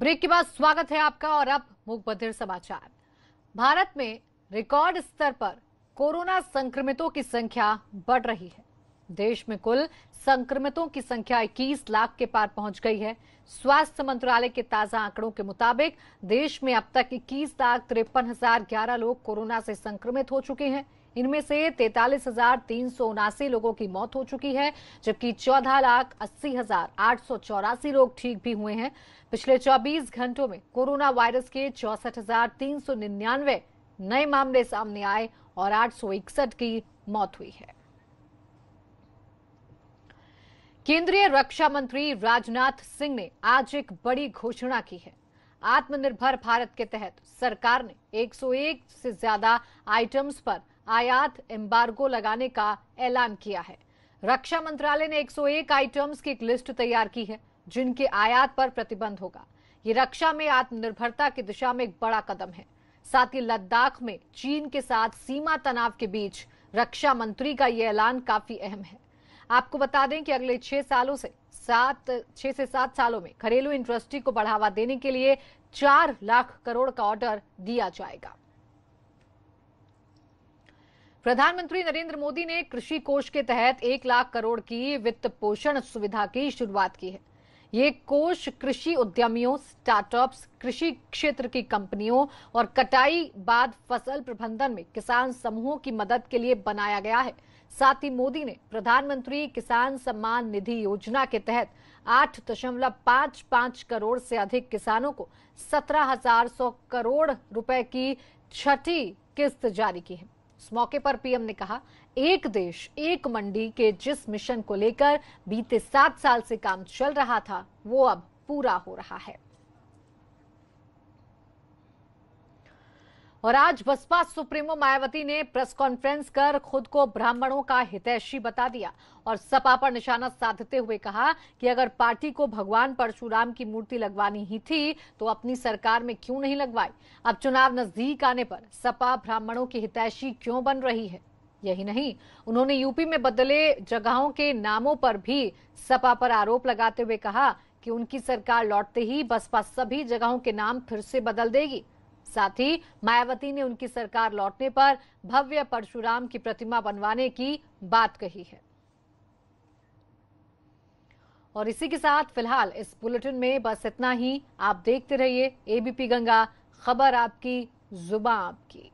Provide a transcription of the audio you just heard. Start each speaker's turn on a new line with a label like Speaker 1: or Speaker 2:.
Speaker 1: break के बाद स्वागत है आपका और अब मुखबधिर समाचार भारत में रिकॉर्ड स्तर पर कोरोना संक्रमितों की संख्या बढ़ रही है देश में कुल संक्रमितों की संख्या 21 लाख के पार पहुंच गई है स्वास्थ्य मंत्रालय के ताजा आंकड़ों के मुताबिक देश में अब तक इक्कीस लाख तिरपन हजार ग्यारह लोग कोरोना से संक्रमित हो चुके हैं इनमें से तैतालीस हजार तीन सौ उनासी लोगों की मौत हो चुकी है जबकि चौदह लाख अस्सी हजार आठ सौ चौरासी लोग ठीक भी हुए हैं पिछले 24 घंटों में कोरोना वायरस के चौसठ हजार तीन सौ निन्यानवे नए मामले सामने आए और आठ सौ इकसठ की मौत हुई है केंद्रीय रक्षा मंत्री राजनाथ सिंह ने आज एक बड़ी घोषणा की है आत्मनिर्भर भारत के तहत सरकार ने 101 से ज्यादा आइटम्स पर आयात एम्बार्गो लगाने का ऐलान किया है रक्षा मंत्रालय ने 101 आइटम्स की एक लिस्ट तैयार की है जिनके आयात पर प्रतिबंध होगा ये रक्षा में आत्मनिर्भरता की दिशा में एक बड़ा कदम है साथ ही लद्दाख में चीन के साथ सीमा तनाव के बीच रक्षा मंत्री का यह ऐलान काफी अहम है आपको बता दें कि अगले छह सालों से सात छह से सात सालों में घरेलू इंडस्ट्री को बढ़ावा देने के लिए चार लाख करोड़ का ऑर्डर दिया जाएगा प्रधानमंत्री नरेंद्र मोदी ने कृषि कोष के तहत एक लाख करोड़ की वित्त पोषण सुविधा की शुरुआत की है ये कोष कृषि उद्यमियों स्टार्टअप्स कृषि क्षेत्र की कंपनियों और कटाई बाद फसल प्रबंधन में किसान समूहों की मदद के लिए बनाया गया है साथ ही मोदी ने प्रधानमंत्री किसान सम्मान निधि योजना के तहत आठ दशमलव पांच पांच करोड़ से अधिक किसानों को सत्रह हजार सौ करोड़ रुपए की छठी किस्त जारी की है इस मौके पर पीएम ने कहा एक देश एक मंडी के जिस मिशन को लेकर बीते सात साल से काम चल रहा था वो अब पूरा हो रहा है और आज बसपा सुप्रीमो मायावती ने प्रेस कॉन्फ्रेंस कर खुद को ब्राह्मणों का हितैषी बता दिया और सपा पर निशाना साधते हुए कहा कि अगर पार्टी को भगवान परशुराम की मूर्ति लगवानी ही थी तो अपनी सरकार में क्यों नहीं लगवाई अब चुनाव नजदीक आने पर सपा ब्राह्मणों की हितैषी क्यों बन रही है यही नहीं उन्होंने यूपी में बदले जगहों के नामों पर भी सपा पर आरोप लगाते हुए कहा कि उनकी सरकार लौटते ही बसपा सभी जगहों के नाम फिर से बदल देगी साथ ही मायावती ने उनकी सरकार लौटने पर भव्य परशुराम की प्रतिमा बनवाने की बात कही है और इसी के साथ फिलहाल इस बुलेटिन में बस इतना ही आप देखते रहिए एबीपी गंगा खबर आपकी जुबा आपकी